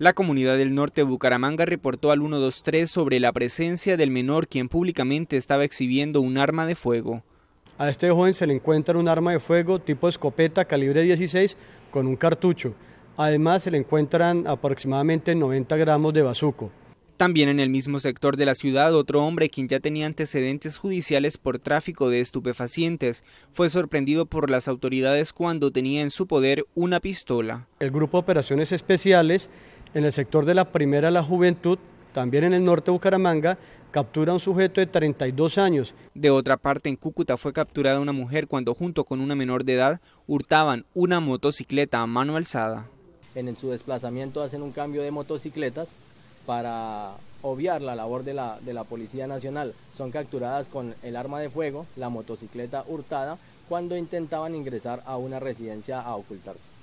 La comunidad del norte de Bucaramanga reportó al 123 sobre la presencia del menor quien públicamente estaba exhibiendo un arma de fuego. A este joven se le encuentra un arma de fuego tipo escopeta calibre 16 con un cartucho. Además se le encuentran aproximadamente 90 gramos de bazuco. También en el mismo sector de la ciudad, otro hombre, quien ya tenía antecedentes judiciales por tráfico de estupefacientes, fue sorprendido por las autoridades cuando tenía en su poder una pistola. El Grupo Operaciones Especiales en el sector de la primera, la juventud, también en el norte de Bucaramanga, captura a un sujeto de 32 años. De otra parte, en Cúcuta fue capturada una mujer cuando junto con una menor de edad hurtaban una motocicleta a mano alzada. En su desplazamiento hacen un cambio de motocicletas para obviar la labor de la, de la Policía Nacional. Son capturadas con el arma de fuego, la motocicleta hurtada, cuando intentaban ingresar a una residencia a ocultarse.